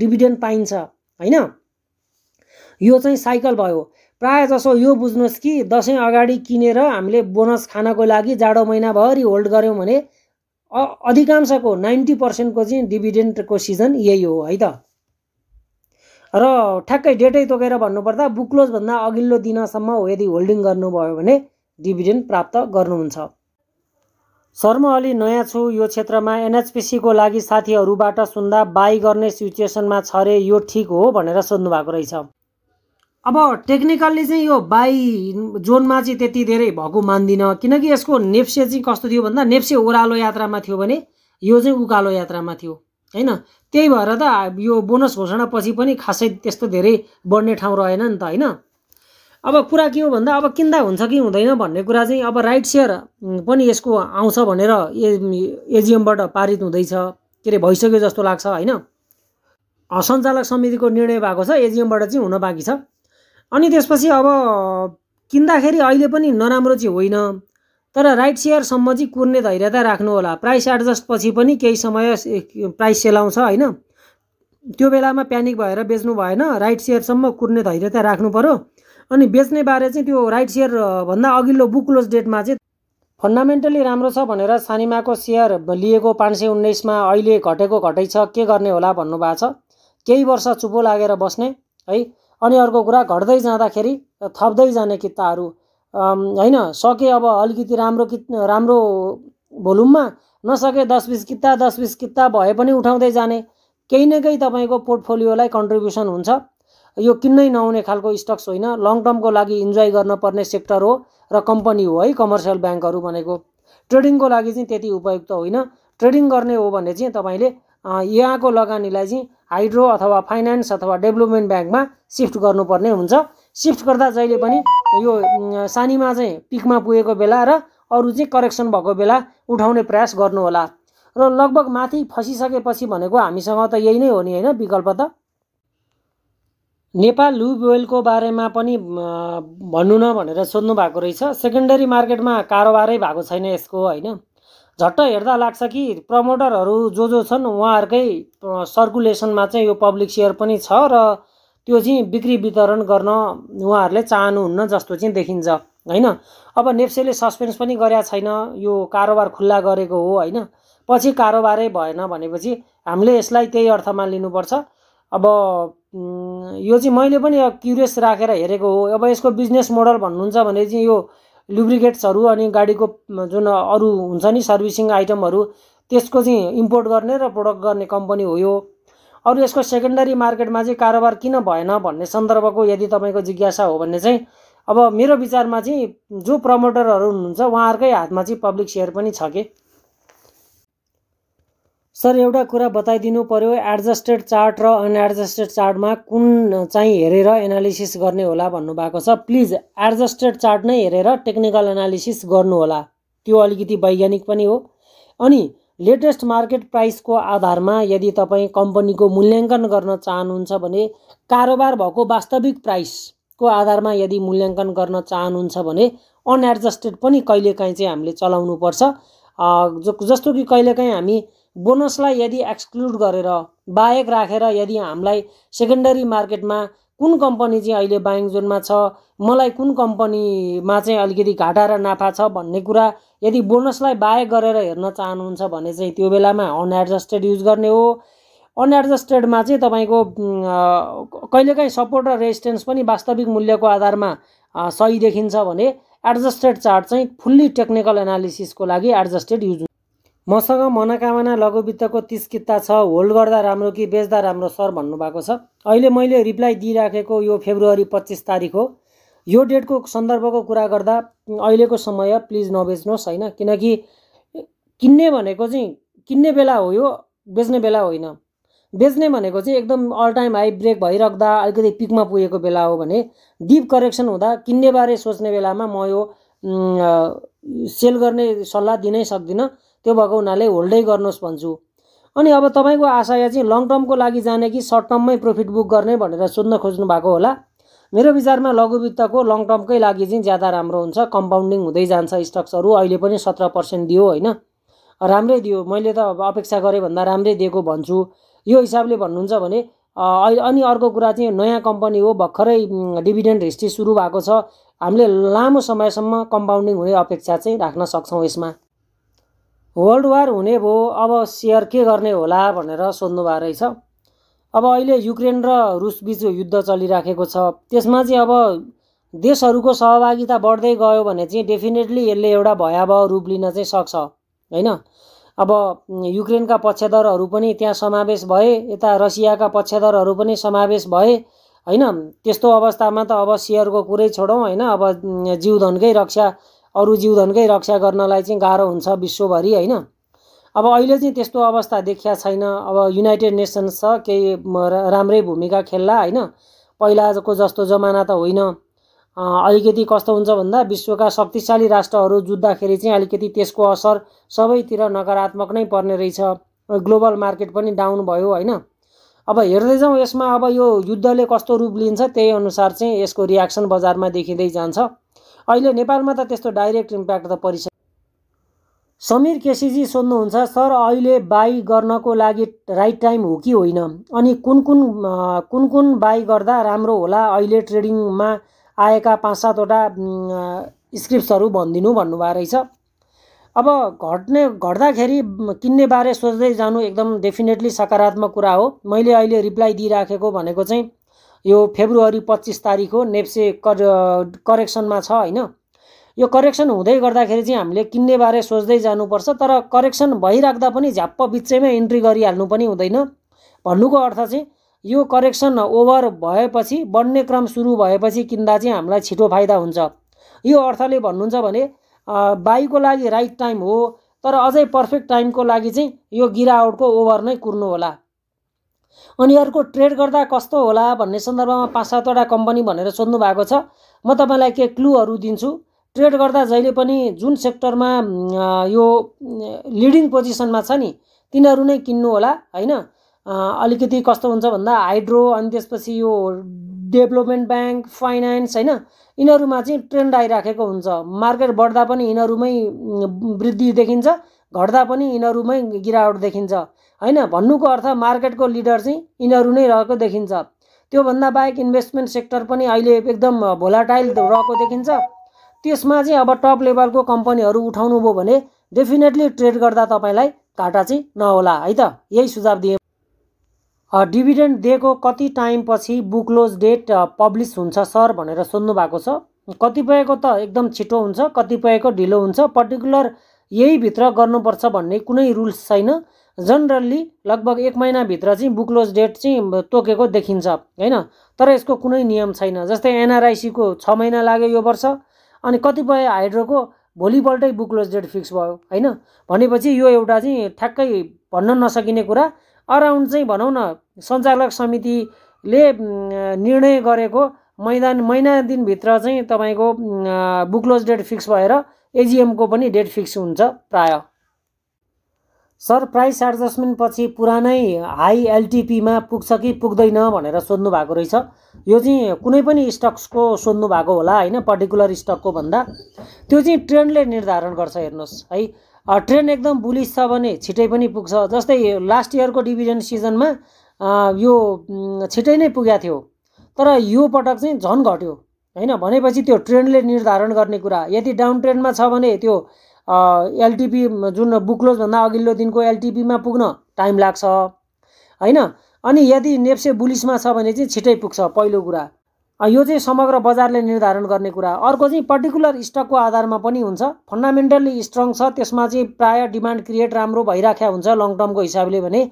डिभिडेन्ड पाइन्छ होइन यो चाहिँ साइकल भयो प्रायः जसो यो बुझ्नुहोस् कि दसैँ अगाडि किनेर हामीले बोनस खानको लागि जाडो महिनाभरि होल्ड गऱ्यौँ भने अधिकांशको नाइन्टी पर्सेन्टको चाहिँ डिभिडेन्टको सिजन यही हो है त र ठ्याक्कै डेटै तोकेर भन्नुपर्दा बुक्लोजभन्दा अघिल्लो दिनसम्म यदि होल्डिङ गर्नुभयो भने डिभिडेन्ड प्राप्त गर्नुहुन्छ म अलि नयाँ छु यो क्षेत्रमा एनएचपिसीको लागि साथीहरूबाट सुन्दा बाई गर्ने सिचुएसनमा छ अरे यो ठिक हो भनेर सोध्नु भएको रहेछ अब टेक्निकल्ली चाहिँ यो बाई जोनमा चाहिँ त्यति धेरै भएको मान्दिनँ किनकि यसको नेप्से चाहिँ कस्तो थियो भन्दा नेप्से ओह्रालो यात्रामा थियो भने यो चाहिँ उकालो यात्रामा थियो होइन त्यही भएर त यो बोनस घोषणा पछि पनि खासै त्यस्तो धेरै बढ्ने ठाउँ रहेन नि त होइन अब कुरा के हो भन्दा अब किन्दा हुन्छ कि हुँदैन भन्ने कुरा चाहिँ अब राइट सेयर पनि यसको आउँछ भनेर ए एजिएमबाट पारित हुँदैछ के अरे भइसक्यो जस्तो लाग्छ होइन सञ्चालक समितिको निर्णय भएको छ एजिएमबाट चाहिँ हुन बाँकी छ अनि त्यसपछि अब किन्दाखेरि अहिले पनि नराम्रो चाहिँ होइन तर राइट सेयरसम्म चाहिँ कुर्ने धैर्यता राख्नु होला प्राइस एडजस्ट पछि पनि केही समय प्राइस सेलाउँछ होइन त्यो बेलामा प्यानिक भएर बेच्नु भएन राइट सेयरसम्म कुर्ने धैर्यता राख्नु पऱ्यो अनि बेच्ने बारे चाहिँ त्यो राइट सेयरभन्दा अघिल्लो बुक क्लोज डेटमा चाहिँ फन्डामेन्टली राम्रो छ भनेर सानिमाको सेयर लिएको पाँच सय उन्नाइसमा अहिले घटेको घटै छ के गर्ने होला भन्नुभएको छ केही वर्ष चुपो लागेर बस्ने है अनि अर्को कुरा घट्दै जाँदाखेरि थप्दै जाने किताहरू होइन सके अब अलिकति राम्रो कि राम्रो भोलुममा नसके दस बिस किता दस बिस किता भए पनि उठाउँदै जाने केही न केही तपाईँको पोर्टफोलियोलाई कन्ट्रिब्युसन हुन्छ यो किन्नै नहुने खालको स्टक्स होइन लङ टर्मको लागि इन्जोय गर्न पर्ने सेक्टर हो र कम्पनी हो है कमर्सियल ब्याङ्कहरू भनेको ट्रेडिङको लागि चाहिँ त्यति उपयुक्त होइन ट्रेडिङ गर्ने हो भने चाहिँ तपाईँले यहाँको लगानीलाई चाहिँ हाइड्रो अथवा फाइनेन्स अथवा डेभलपमेन्ट ब्याङ्कमा सिफ्ट गर्नुपर्ने हुन्छ सिफ्ट गर्दा जहिले पनि यो सानीमा चाहिँ पिकमा पुगेको बेला र अरू चाहिँ करेक्सन भएको बेला उठाउने प्रयास गर्नुहोला र लगभग माथि फसिसकेपछि भनेको हामीसँग त यही नै हो नि होइन विकल्प त नेपाल लु ओइलको बारेमा पनि भन्नु न भनेर सोध्नु भएको रहेछ सेकेन्डरी मार्केटमा कारोबारै भएको छैन यसको होइन झट्ट हेर्दा लाग्छ कि प्रमोटरहरू जो जो छन् उहाँहरूकै सर्कुलेसनमा चाहिँ यो पब्लिक सेयर पनि छ र त्यो चाहिँ बिक्री वितरण गर्न उहाँहरूले चाहनुहुन्न जस्तो चाहिँ देखिन्छ होइन अब नेप्सेले सस्पेन्स पनि गरेका छैन यो कारोबार खुल्ला गरेको हो होइन पछि कारोबारै भएन भनेपछि हामीले यसलाई त्यही अर्थमा लिनुपर्छ अब यो चाहिँ मैले पनि क्युरियस राखेर हेरेको हो अब यसको बिजनेस मोडल भन्नुहुन्छ भने चाहिँ यो लुब्रिकेट्सहरू अनि गाडीको जुन अरू हुन्छ नि सर्भिसिङ आइटमहरू त्यसको चाहिँ इम्पोर्ट गर्ने र प्रोडक्ट गर्ने कम्पनी हो यो अरू यसको सेकेन्डरी मार्केटमा चाहिँ कारोबार किन भएन भन्ने सन्दर्भको यदि तपाईँको जिज्ञासा हो भने चाहिँ अब मेरो विचारमा चाहिँ जो प्रमोटरहरू हुनुहुन्छ उहाँहरूकै हातमा चाहिँ पब्लिक सेयर पनि छ कि सर एउटा कुरा बताइदिनु पऱ्यो एडजस्टेड चार्ट र अनएडजस्टेड चार्टमा कुन चाहिँ हेरेर एनालिसिस गर्ने होला भन्नुभएको छ प्लिज एडजस्टेड चार्ट नै हेरेर टेक्निकल एनालिसिस गर्नुहोला त्यो अलिकति वैज्ञानिक पनि हो अनि लेटेस्ट मार्केट प्राइसको आधारमा यदि तपाईँ कम्पनीको मूल्याङ्कन गर्न चाहनुहुन्छ भने कारोबार भएको वास्तविक प्राइसको आधारमा यदि मूल्याङ्कन गर्न चाहनुहुन्छ भने अनएडजस्टेड पनि कहिलेकाहीँ चाहिँ हामीले चलाउनुपर्छ जो जस्तो कि कहिलेकाहीँ हामी बोनसलाई यदि एक्सक्लुड गरेर बाहेक राखेर यदि हामीलाई सेकेन्डरी मार्केटमा कुन कम्पनी चाहिँ अहिले बाइङ जोनमा छ मलाई कुन कम्पनीमा चाहिँ अलिकति घाटा र नाफा छ भन्ने कुरा यदि बोनसलाई बाहे गरेर हेर्न चाहनुहुन्छ भने चाहिँ त्यो बेलामा अनएडजस्टेड युज गर्ने हो अनएडजस्टेडमा चाहिँ तपाईँको कहिलेकाहीँ सपोर्ट र रेजिस्टेन्स पनि वास्तविक मूल्यको आधारमा सही देखिन्छ भने एडजस्टेड चार्ट चाहिँ फुल्ली टेक्निकल एनालिसिसको लागि एडजस्टेड युज हुन्छ मसँग मनोकामना लघुवित्तको तिस किता छ होल्ड गर्दा राम्रो कि बेच्दा राम्रो सर भन्नुभएको छ अहिले मैले रिप्लाई दिइराखेको यो फेब्रुअरी पच्चिस तारिक हो यो डेटको सन्दर्भको कुरा गर्दा अहिलेको समय प्लिज नबेच्नुहोस् होइन किनकि किन्ने भनेको चाहिँ किन्ने बेला हो यो बेच्ने बेला होइन बेच्ने भनेको चाहिँ एकदम अल टाइम हाई ब्रेक भइराख्दा अलिकति पिकमा पुगेको बेला हो भने डिप करेक्सन हुँदा किन्नेबारे सोच्ने बेलामा म यो सेल गर्ने सल्लाह दिनै सक्दिनँ त्यो भएको हुनाले होल्डै गर्नुहोस् भन्छु अनि अब तपाईँको आशय चाहिँ लङ टर्मको लागि जाने कि सर्ट टर्ममै प्रफिट बुक गर्ने भनेर सोध्न खोज्नु भएको होला मेरो विचारमा लघुवित्तको लङ टर्मकै लागि चाहिँ ज्यादा राम्रो हुन्छ कम्पाउन्डिङ हुँदै जान्छ स्टक्सहरू अहिले पनि सत्र पर्सेन्ट दियो होइन राम्रै दियो मैले त अब अपेक्षा गरेँ भन्दा राम्रै दिएको भन्छु यो हिसाबले भन्नुहुन्छ भने अनि अर्को कुरा चाहिँ नयाँ कम्पनी हो भर्खरै डिभिडेन्ड हिस्ट्री सुरु भएको छ हामीले लामो समयसम्म कम्पाउन्डिङ हुने अपेक्षा चाहिँ राख्न सक्छौँ यसमा वर्ल्ड वार हुने भयो अब सेयर के गर्ने होला भनेर सोध्नु भएको रहेछ अब अहिले युक्रेन र रुसबिच युद्ध चलिराखेको छ त्यसमा चाहिँ अब देशहरूको सहभागिता बढ्दै गयो भने चाहिँ डेफिनेटली यसले एउटा भयावह रूप लिन चाहिँ सक्छ होइन अब युक्रेनका पक्षधरहरू पनि त्यहाँ समावेश भए यता रसियाका पक्षधरहरू पनि समावेश भए होइन त्यस्तो अवस्थामा त अब सेयरको कुरै छोडौँ होइन अब जीवधनकै रक्षा अरू जीवधनकै रक्षा गर्नलाई चाहिँ गाह्रो हुन्छ विश्वभरि होइन अब अहिले चाहिँ त्यस्तो अवस्था देखिया छैन अब युनाइटेड नेसन्स छ केही राम्रै भूमिका खेल्ला होइन पहिलाको जस्तो जमाना त होइन अलिकति कस्तो हुन्छ भन्दा विश्वका शक्तिशाली राष्ट्रहरू जुत्दाखेरि चाहिँ अलिकति त्यसको असर सबैतिर नकारात्मक नै पर्ने रहेछ ग्लोबल मार्केट पनि डाउन भयो होइन अब हेर्दै जाउँ यसमा अब यो युद्धले कस्तो रूप लिन्छ त्यही अनुसार चाहिँ यसको रियाक्सन बजारमा देखिँदै जान्छ अहिले नेपालमा त त्यस्तो डाइरेक्ट इम्प्याक्ट त परिसक्यो समीर केसीजी सोध्नुहुन्छ सर अहिले बाई गर्नको लागि राइट टाइम हो कि होइन अनि कुन कुन कुन कुन बाई गर्दा राम्रो होला अहिले ट्रेडिङमा आएका पाँच सातवटा स्क्रिप्ट्सहरू भनिदिनु भन्नुभएको रहेछ अब घट्ने घट्दाखेरि किन्नेबारे सोच्दै जानु एकदम डेफिनेटली सकारात्मक कुरा हो मैले अहिले रिप्लाई दिइराखेको भनेको चाहिँ यो फेब्रुअरी पच्चिस तारिक हो नेप्से कर करेक्सनमा छ होइन यो करेक्सन हुँदै गर्दाखेरि चाहिँ हामीले किन्नेबारे सोच्दै जानुपर्छ तर करेक्सन भइराख्दा पनि झ्याप्प बिचैमा इन्ट्री गरिहाल्नु पनि हुँदैन भन्नुको अर्थ चाहिँ यो करेक्सन ओभर भएपछि बढ्ने क्रम सुरु भएपछि किन्दा चाहिँ हामीलाई छिटो फाइदा हुन्छ यो अर्थले भन्नुहुन्छ भने बाईको लागि राइट टाइम हो तर अझै पर्फेक्ट टाइमको लागि चाहिँ यो गिरावटको ओभर नै कुर्नु होला अनि अर्को ट्रेड गर्दा कस्तो होला भन्ने सन्दर्भमा पाँच सातवटा कम्पनी भनेर सोध्नु भएको छ म तपाईँलाई के क्लुहरू दिन्छु ट्रेड गर्दा जहिले पनि जुन सेक्टरमा यो लिडिङ पोजिसनमा छ नि तिनीहरू नै किन्नु होला होइन अलिकति कस्तो हुन्छ भन्दा हाइड्रो अनि त्यसपछि यो डेभलपमेन्ट ब्याङ्क फाइनेन्स होइन यिनीहरूमा चाहिँ ट्रेन्ड आइराखेको हुन्छ मार्केट बढ्दा पनि यिनीहरूमै वृद्धि देखिन्छ घट्दा पनि यिनीहरूमै गिरावट देखिन्छ होइन भन्नुको अर्थ मार्केटको लिडर चाहिँ यिनीहरू नै रहेको देखिन्छ त्योभन्दा बाहेक इन्भेस्टमेन्ट सेक्टर पनि अहिले एकदम भोलाटाइल रहेको देखिन्छ त्यसमा चाहिँ अब टप लेभलको कम्पनीहरू उठाउनुभयो भने डेफिनेटली ट्रेड गर्दा तपाईँलाई घाटा चाहिँ नहोला है त यही सुझाव दिएँ डिभिडेन्ड दिएको कति टाइमपछि बुक क्लोज डेट पब्लिस हुन्छ सर भनेर सोध्नु भएको छ कतिपयको त एकदम छिटो हुन्छ कतिपयको ढिलो हुन्छ पर्टिकुलर यहीभित्र गर्नुपर्छ भन्ने कुनै रुल्स छैन जनरल्ली लगभग एक महिनाभित्र चाहिँ बुकलोज डेट चाहिँ तोकेको देखिन्छ होइन तर यसको कुनै नियम छैन जस्तै एनआरआइसीको छ महिना लाग्यो यो वर्ष अनि कतिपय हाइड्रोको भोलिपल्टै बुक्लोज डेट फिक्स भयो होइन भनेपछि यो एउटा चाहिँ ठ्याक्कै भन्न नसकिने कुरा अराउन्ड चाहिँ भनौँ न सञ्चालक समितिले निर्णय गरेको मैदान महिना दिनभित्र चाहिँ तपाईँको बुक्लोज डेट फिक्स भएर एजिएमको पनि डेट फिक्स हुन्छ प्राय सर प्राइस पछि पुरानै हाई एलटिपीमा पुग्छ कि पुग्दैन भनेर सोध्नु भएको रहेछ यो चाहिँ कुनै पनि स्टक्सको सोध्नु भएको होला होइन पर्टिकुलर स्टकको भन्दा त्यो चाहिँ ट्रेन्डले निर्धारण गर्छ हेर्नुहोस् है ट्रेन्ड एकदम बुलिस छ भने छिटै पनि पुग्छ जस्तै लास्ट इयरको डिभिजन सिजनमा यो छिटै नै पुगेको थियो तर यो पटक चाहिँ झन् घट्यो होइन भनेपछि त्यो ट्रेन्डले निर्धारण गर्ने कुरा यदि डाउन ट्रेन्डमा छ भने त्यो एलटिपी जुन भन्दा अघिल्लो दिनको एलटिपीमा पुग्न टाइम लाग्छ होइन अनि यदि नेप्से बुलिसमा छ भने चाहिँ छिटै पुग्छ पहिलो कुरा यो चाहिँ समग्र बजारले निर्धारण गर्ने कुरा अर्को चाहिँ पर्टिकुलर स्टकको आधारमा पनि हुन्छ फन्डामेन्टल्ली स्ट्रङ छ त्यसमा चाहिँ प्रायः डिमान्ड क्रिएट राम्रो भइराख्या हुन्छ लङ टर्मको हिसाबले भने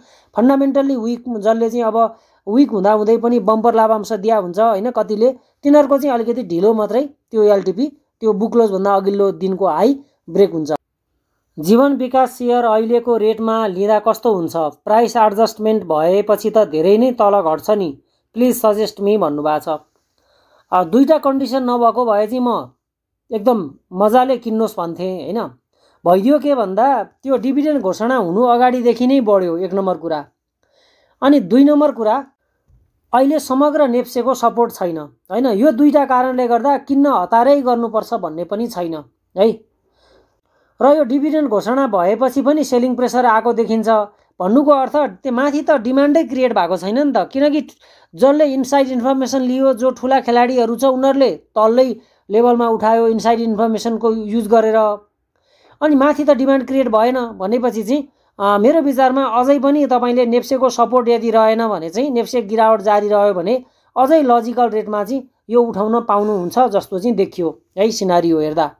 फन्डामेन्टल्ली विक जसले चाहिँ अब विक हुँदाहुँदै पनि बम्पर लाभांश दिया हुन्छ होइन कतिले तिनीहरूको चाहिँ अलिकति ढिलो मात्रै त्यो एलटिपी त्यो बुक्लोजभन्दा अघिल्लो दिनको हाई ब्रेक हुन्छ जीवन विकास सेयर अहिलेको रेटमा लिँदा कस्तो हुन्छ प्राइस एडजस्टमेन्ट भएपछि त धेरै नै तल घट्छ नि प्लिज सजेस्ट मी भन्नुभएको छ दुईवटा कन्डिसन नभएको भए चाहिँ म एकदम मजाले किन्नुहोस् भन्थेँ होइन भइदियो के भन्दा त्यो डिभिडेन्ड घोषणा हुनु अगाडिदेखि नै बढ्यो एक नम्बर कुरा अनि दुई नम्बर कुरा अहिले समग्र नेप्सेको सपोर्ट छैन होइन यो दुईवटा कारणले गर्दा किन्न हतारै गर्नुपर्छ भन्ने पनि छैन है र यो डिभिडेन्ड घोषणा भएपछि पनि सेलिङ प्रेसर आएको देखिन्छ भन्नुको अर्थ त्यो माथि त डिमान्डै क्रिएट भएको छैन नि त किनकि जसले इन्साइड इन्फर्मेसन लियो जो ठुला खेलाडीहरू छ उनीहरूले तल्लै लेभलमा उठायो इन्साइड इन्फर्मेसनको युज गरेर अनि माथि त डिमान्ड क्रिएट भएन भनेपछि चाहिँ मेरो विचारमा अझै पनि तपाईँले नेप्सेको सपोर्ट यदि रहेन भने चाहिँ नेप्से गिरावट जारी रह्यो भने अझै लजिकल रेटमा चाहिँ यो उठाउन पाउनुहुन्छ जस्तो चाहिँ देखियो है सिनारी हेर्दा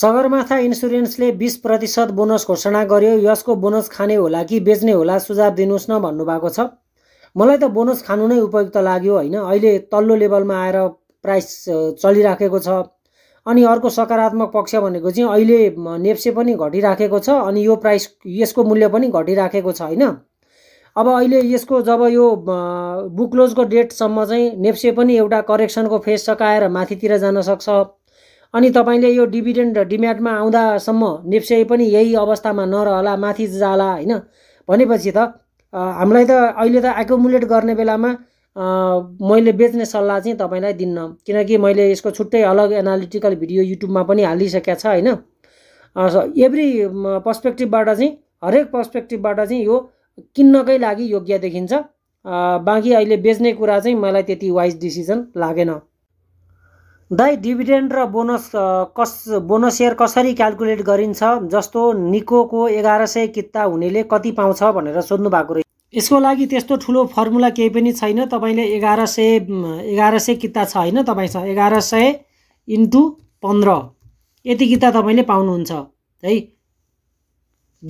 सगरमाथा इन्सुरेन्सले बिस प्रतिशत बोनस घोषणा गर्यो यसको बोनस खाने होला कि बेच्ने होला सुझाव दिनुहोस् न भन्नुभएको छ मलाई त बोनस खानु नै उपयुक्त लाग्यो होइन अहिले तल्लो लेभलमा आएर प्राइस चलिराखेको छ अनि अर्को सकारात्मक पक्ष भनेको चाहिँ अहिले नेप्से पनि घटिराखेको छ अनि यो प्राइस यसको मूल्य पनि घटिराखेको छ होइन अब अहिले यसको जब यो बुक्लोजको डेटसम्म चाहिँ नेप्से पनि एउटा करेक्सनको फेस सकाएर माथितिर जान सक्छ अनि तपाईँले यो डिभिडेन्ड डिम्याटमा आउँदासम्म नेप्से पनि यही अवस्थामा नरहला माथि जाला होइन भनेपछि त हामीलाई त अहिले त एकोमुलेट गर्ने बेलामा मैले बेच्ने सल्लाह चाहिँ तपाईँलाई दिन्न किनकि मैले यसको छुट्टै अलग एनालिटिकल भिडियो युट्युबमा पनि हालिसकेको छ होइन एभ्री पर्सपेक्टिभबाट चाहिँ हरेक पर्सपेक्टिभबाट चाहिँ यो किन्नकै लागि योग्य देखिन्छ बाँकी अहिले बेच्ने कुरा चाहिँ मलाई त्यति वाइज डिसिजन लागेन दाई डिभिडेन्ड र बोनस कस बोनस सेयर कसरी क्यालकुलेट गरिन्छ जस्तो निकोको एघार सय किता हुनेले कति पाउँछ भनेर सोध्नु भएको रहेछ यसको लागि त्यस्तो ठुलो फर्मुला केही पनि छैन तपाईँले एघार सय एघार सय किता छ होइन तपाईँसँग एघार सय इन्टु पन्ध्र यति किता तपाईँले पाउनुहुन्छ है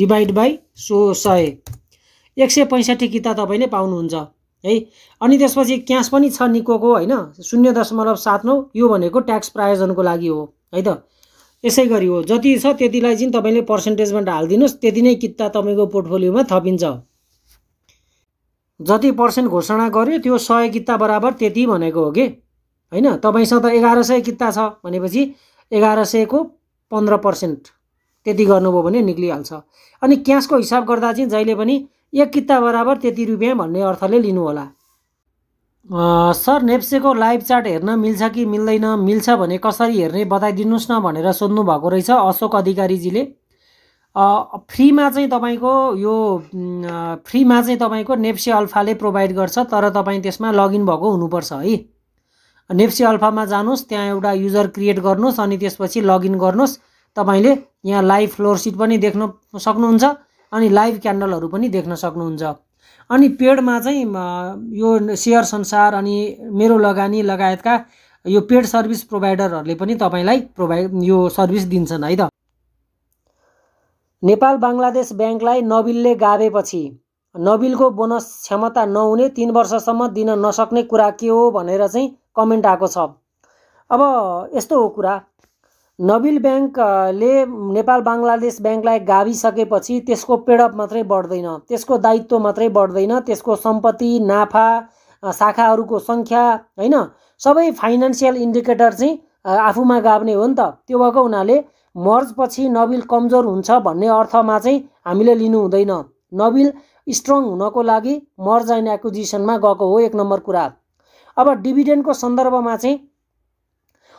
डिभाइड बाई सो सय एक सय पैँसठी किता तपाईँले पाउनुहुन्छ है अनि त्यसपछि क्यास पनि छ निकोको होइन शून्य दशमलव सात नौ यो भनेको ट्याक्स प्रायोजनको लागि हो है त यसै गरी हो जति छ त्यतिलाई चाहिँ तपाईँले पर्सेन्टेजबाट हालिदिनुहोस् त्यति नै किता तपाईँको पोर्टफोलियोमा थपिन्छ जति पर्सेन्ट घोषणा गर्यो त्यो सय किता बराबर त्यति भनेको हो कि होइन तपाईँसँग त एघार सय किता छ भनेपछि एघार सयको पन्ध्र पर्सेन्ट त्यति गर्नुभयो भने निक्लिहाल्छ अनि क्यासको हिसाब गर्दा चाहिँ जहिले पनि एक किता बराबर त्यति रुपियाँ भन्ने अर्थले लिनुहोला सर नेप्सेको लाइभ चार्ट हेर्न मिल्छ कि मिल्दैन मिल्छ भने कसरी हेर्ने बताइदिनुहोस् न भनेर सोध्नु भएको रहेछ अशोक अधिकारीजीले फ्रीमा चाहिँ तपाईँको यो फ्रीमा चाहिँ तपाईँको नेप्से अल्फाले प्रोभाइड गर्छ तर तपाईँ त्यसमा लगइन भएको हुनुपर्छ है नेप्से अल्फामा जानुहोस् त्यहाँ एउटा युजर क्रिएट गर्नुहोस् अनि त्यसपछि लगइन गर्नुहोस् तपाईँले यहाँ लाइभ फ्लोर सिट पनि देख्न सक्नुहुन्छ अनि लाइभ क्यान्डलहरू पनि देख्न सक्नुहुन्छ अनि पेडमा चाहिँ यो सेयर संसार अनि मेरो लगानी लगायतका यो पेड सर्भिस प्रोभाइडरहरूले पनि तपाईँलाई प्रोभाइड यो सर्भिस दिन्छन् है त नेपाल बङ्गलादेश ब्याङ्कलाई नबिलले गाभेपछि नबिलको बोनस क्षमता नहुने तिन वर्षसम्म दिन नसक्ने कुरा के हो भनेर चाहिँ कमेन्ट आएको छ अब यस्तो हो कुरा नबिल ब्याङ्कले नेपाल बङ्गलादेश ब्याङ्कलाई गाविसकेपछि त्यसको पेडप मात्रै बढ्दैन त्यसको दायित्व मात्रै बढ्दैन त्यसको सम्पत्ति नाफा शाखाहरूको सङ्ख्या होइन सबै फाइनेन्सियल इन्डिकेटर चाहिँ आफूमा गाब्ने हो नि त त्यो भएको हुनाले मर्जपछि नबिल कमजोर हुन्छ भन्ने अर्थमा चाहिँ हामीले लिनु हुँदैन नबिल स्ट्रङ हुनको लागि मर्ज एन्ड एक्विजिसनमा गएको हो एक नम्बर कुरा अब डिभिडेन्डको सन्दर्भमा चाहिँ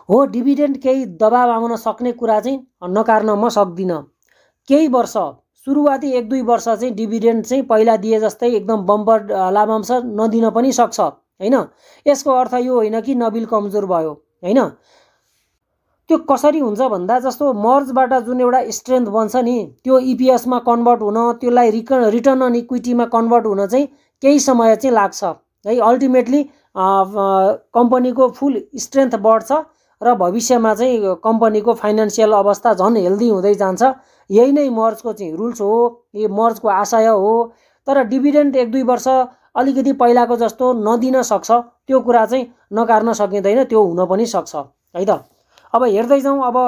हो डिभिडेन्ड केही दबाब आउन सक्ने कुरा चाहिँ नकार्न म सक्दिनँ केही वर्ष सुरुवाती एक दुई वर्ष चाहिँ डिभिडेन्ड चाहिँ पहिला दिए जस्तै एकदम बम्बर लाभांश नदिन पनि सक्छ होइन यसको अर्थ यो होइन कि नबिल कमजोर भयो होइन त्यो कसरी हुन्छ भन्दा जस्तो मर्जबाट जुन एउटा स्ट्रेन्थ बन्छ नि त्यो इपिएसमा e कन्भर्ट हुन त्यसलाई रिक रिटर्न अन इक्विटीमा कन्भर्ट हुन चाहिँ केही समय चाहिँ लाग्छ है अल्टिमेटली कम्पनीको फुल स्ट्रेन्थ बढ्छ र भविष्यमा चाहिँ कम्पनीको फाइनेन्सियल अवस्था झन् हेल्दी हुँदै जान्छ यही नै मर्जको चाहिँ रुल्स हो यो मर्जको आशय हो तर डिभिडेन्ट एक दुई वर्ष अलिकति पहिलाको जस्तो नदिन सक्छ त्यो कुरा चाहिँ नकार्न सकिँदैन त्यो हुन पनि सक्छ है त अब हेर्दै जाउँ अब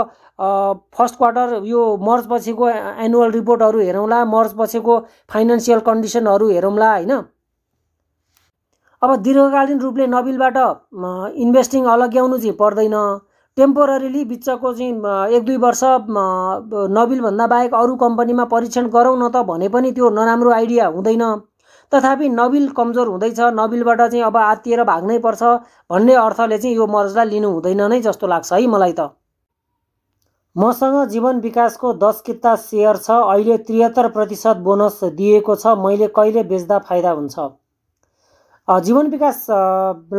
फर्स्ट क्वार्टर यो मर्च पछिको एनुअल रिपोर्टहरू हेरौँला मर्च पछिको फाइनेन्सियल कन्डिसनहरू हेरौँला होइन अब दीर्घकालीन रूपले नबिलबाट इन्भेस्टिङ अलग्याउनु चाहिँ पर्दैन टेम्पोररीली बिचको चाहिँ एक दुई वर्ष नबिलभन्दा बाहेक अरू कम्पनीमा परीक्षण गरौँ न त भने पनि त्यो नराम्रो आइडिया हुँदैन तथापि नबिल कमजोर हुँदैछ नबिलबाट चाहिँ अब आत्तिएर भाग्नै पर्छ भन्ने अर्थले चाहिँ यो मर्जलाई लिनु हुँदैन नै जस्तो लाग्छ है मलाई त मसँग जीवन विकासको दस किता सेयर छ अहिले त्रिहत्तर प्रतिशत बोनस दिएको छ मैले कहिले बेच्दा फाइदा हुन्छ जीवन विकास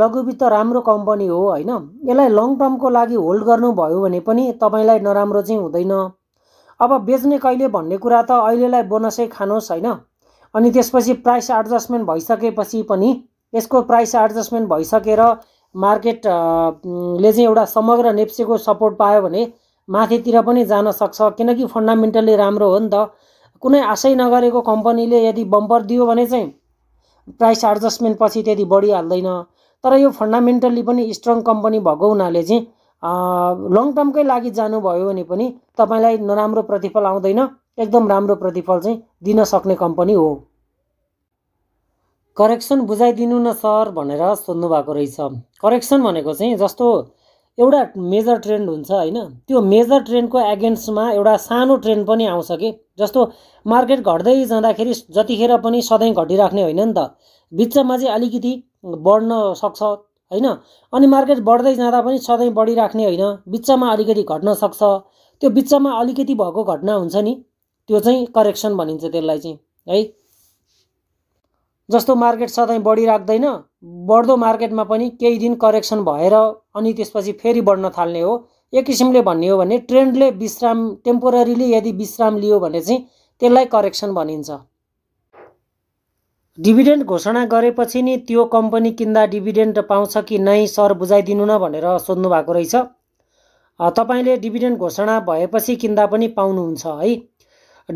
लघुवित्त राम्रो कम्पनी हो होइन यसलाई लङ टर्मको लागि होल्ड गर्नुभयो भने पनि तपाईँलाई नराम्रो चाहिँ हुँदैन अब बेच्ने कहिले भन्ने कुरा त अहिलेलाई बोनसै खानुहोस् होइन अनि त्यसपछि प्राइस एडजस्टमेन्ट भइसकेपछि पनि यसको प्राइस एडजस्टमेन्ट भइसकेर मार्केटले चाहिँ एउटा समग्र नेप्सेको सपोर्ट पायो भने माथितिर पनि जान सक्छ किनकि फन्डामेन्टल्ली राम्रो हो नि त कुनै आशै नगरेको कम्पनीले यदि बम्पर दियो भने चाहिँ प्राइस पछि त्यति बढिहाल्दैन तर यो फन्डामेन्टल्ली पनि स्ट्रङ कम्पनी भएको हुनाले चाहिँ लङ टर्मकै लागि जानुभयो भने पनि तपाईँलाई नराम्रो प्रतिफल आउँदैन एकदम राम्रो प्रतिफल चाहिँ दिन सक्ने कम्पनी हो करेक्सन बुझाइदिनु न सर भनेर सोध्नु भएको रहेछ करेक्सन भनेको चाहिँ जस्तो एउटा मेजर ट्रेन्ड हुन्छ होइन त्यो मेजर ट्रेन्डको एगेन्स्टमा एउटा सानो ट्रेन्ड पनि आउँछ कि जस्तो मार्केट घट्दै जाँदाखेरि जतिखेर पनि सधैँ घटिराख्ने होइन नि त बिचमा चाहिँ अलिकति बढ्न सक्छ होइन अनि मार्केट बढ्दै जाँदा पनि सधैँ बढिराख्ने होइन बिचमा अलिकति घट्न सक्छ त्यो बिचमा अलिकति भएको घटना हुन्छ नि त्यो चाहिँ करेक्सन भनिन्छ त्यसलाई चाहिँ है जस्तो मार्केट सधैँ बढिराख्दैन बढ्दो मार्केटमा पनि केही दिन करेक्सन भएर अनि त्यसपछि फेरि बढ्न थाल्ने हो एक किसिमले भन्ने हो भने ट्रेन्डले विश्राम टेम्पोररीली यदि विश्राम लियो भने चाहिँ त्यसलाई करेक्सन भनिन्छ डिभिडेन्ड घोषणा गरेपछि नि त्यो कम्पनी किन्दा डिभिडेन्ड पाउँछ कि नै सर बुझाइदिनु न भनेर सोध्नु भएको रहेछ तपाईँले डिभिडेन्ड घोषणा भएपछि किन्दा पनि पाउनुहुन्छ है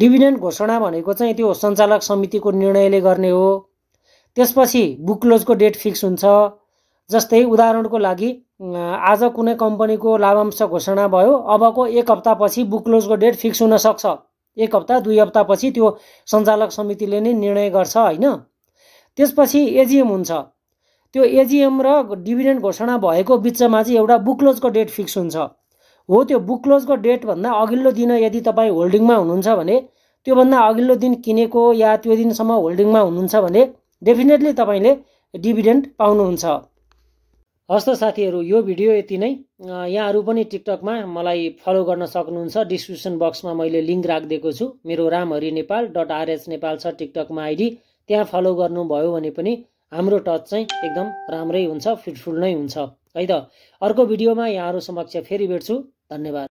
डिभिडेन्ड घोषणा भनेको चाहिँ त्यो सञ्चालक समितिको निर्णयले गर्ने हो त्यसपछि बुक क्लोजको डेट फिक्स हुन्छ जस्तै उदाहरणको लागि आज कुनै कम्पनीको लाभांश घोषणा भयो अबको एक हप्तापछि बुक क्लोजको डेट फिक्स हुनसक्छ एक हप्ता दुई हप्तापछि त्यो सञ्चालक समितिले नै निर्णय गर्छ होइन त्यसपछि एजिएम हुन्छ त्यो एजिएम र डिभिडेन्ड घोषणा भएको बिचमा चाहिँ एउटा बुक क्लोजको डेट फिक्स हुन्छ हो त्यो बुक क्लोजको डेटभन्दा अघिल्लो दिन यदि तपाईँ होल्डिङमा हुनुहुन्छ भने त्योभन्दा अघिल्लो दिन किनेको या त्यो दिनसम्म होल्डिङमा हुनुहुन्छ भने डेफिनेटली तपाईँले डिभिडेन्ड पाउनुहुन्छ हस्त साथीहरू यो भिडियो यति नै यहाँहरू पनि टिकटकमा मलाई फलो गर्न सक्नुहुन्छ डिस्क्रिप्सन बक्समा मैले लिङ्क राखिदिएको छु मेरो रामहरि नेपाल डट आरएच नेपाल छ टिकटकमा आइडी त्यहाँ फलो गर्नुभयो भने पनि हाम्रो टच चाहिँ एकदम राम्रै हुन्छ फिटफुल नै हुन्छ है त अर्को भिडियोमा यहाँहरू समक्ष फेरि भेट्छु धन्यवाद